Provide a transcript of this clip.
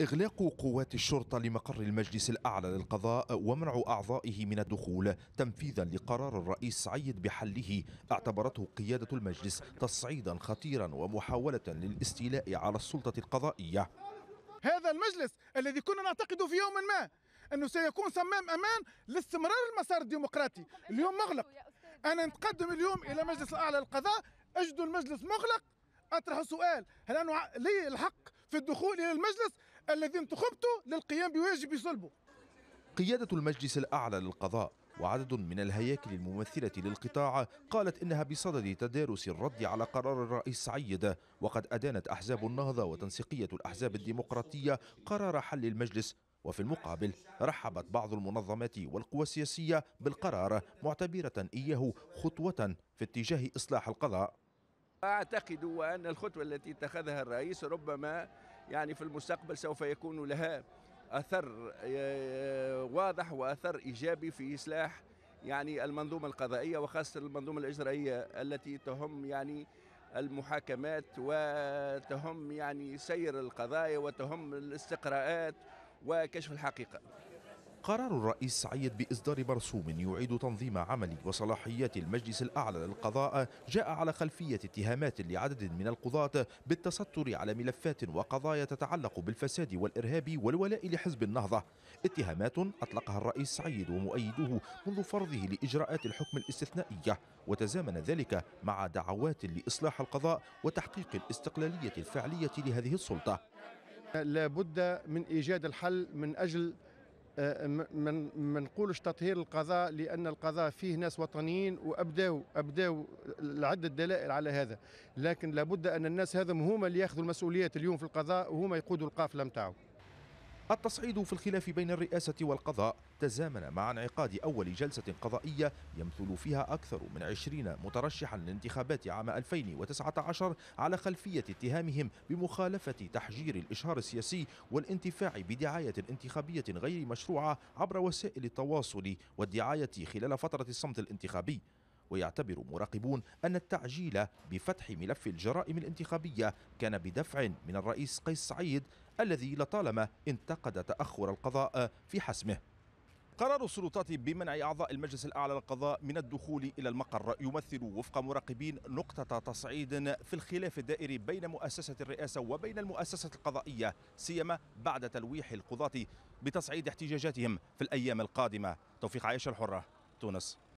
إغلاق قوات الشرطة لمقر المجلس الأعلى للقضاء ومنع أعضائه من الدخول تنفيذا لقرار الرئيس سعيد بحله اعتبرته قيادة المجلس تصعيدا خطيرا ومحاولة للاستيلاء على السلطة القضائية هذا المجلس الذي كنا نعتقد في يوم ما أنه سيكون صمام أمان لاستمرار المسار الديمقراطي اليوم مغلق أنا نتقدم اليوم إلى مجلس الأعلى للقضاء أجد المجلس مغلق أطرح سؤال هل أنا لي الحق في الدخول إلى المجلس الذي انتخبتوا للقيام بواجب صلبه قيادة المجلس الأعلى للقضاء وعدد من الهياكل الممثلة للقطاع قالت إنها بصدد تدارس الرد على قرار الرئيس سعيد وقد أدانت أحزاب النهضة وتنسيقية الأحزاب الديمقراطية قرار حل المجلس وفي المقابل رحبت بعض المنظمات والقوى السياسية بالقرار معتبرة إياه خطوة في اتجاه إصلاح القضاء أعتقد أن الخطوة التي اتخذها الرئيس ربما يعني في المستقبل سوف يكون لها اثر آه، آه، واضح واثر ايجابي في اصلاح يعني المنظومه القضائيه وخاصه المنظومه الاجرائيه التي تهم يعني المحاكمات وتهم يعني سير القضايا وتهم الاستقراءات وكشف الحقيقه قرار الرئيس سعيد بإصدار مرسوم يعيد تنظيم عمل وصلاحيات المجلس الأعلى للقضاء جاء على خلفية اتهامات لعدد من القضاة بالتستر على ملفات وقضايا تتعلق بالفساد والإرهاب والولاء لحزب النهضة اتهامات أطلقها الرئيس سعيد ومؤيدوه منذ فرضه لإجراءات الحكم الاستثنائية وتزامن ذلك مع دعوات لإصلاح القضاء وتحقيق الاستقلالية الفعلية لهذه السلطة لابد من إيجاد الحل من أجل آه، ما نقولش تطهير القضاء لان القضاء فيه ناس وطنيين وابداوا ابداوا عده دلائل على هذا لكن لابد ان الناس هذم هما اللي ياخذوا المسؤوليات اليوم في القضاء وهما يقودوا القافله نتاعهم التصعيد في الخلاف بين الرئاسة والقضاء تزامن مع انعقاد أول جلسة قضائية يمثل فيها أكثر من عشرين مترشحا للانتخابات عام 2019 على خلفية اتهامهم بمخالفة تحجير الإشهار السياسي والانتفاع بدعاية انتخابية غير مشروعة عبر وسائل التواصل والدعاية خلال فترة الصمت الانتخابي ويعتبر مراقبون أن التعجيل بفتح ملف الجرائم الانتخابية كان بدفع من الرئيس قيس سعيد الذي لطالما انتقد تأخر القضاء في حسمه قرار السلطات بمنع أعضاء المجلس الأعلى للقضاء من الدخول إلى المقر يمثل وفق مراقبين نقطة تصعيد في الخلاف الدائري بين مؤسسة الرئاسة وبين المؤسسة القضائية سيما بعد تلويح القضاة بتصعيد احتجاجاتهم في الأيام القادمة توفيق عائشة الحرة تونس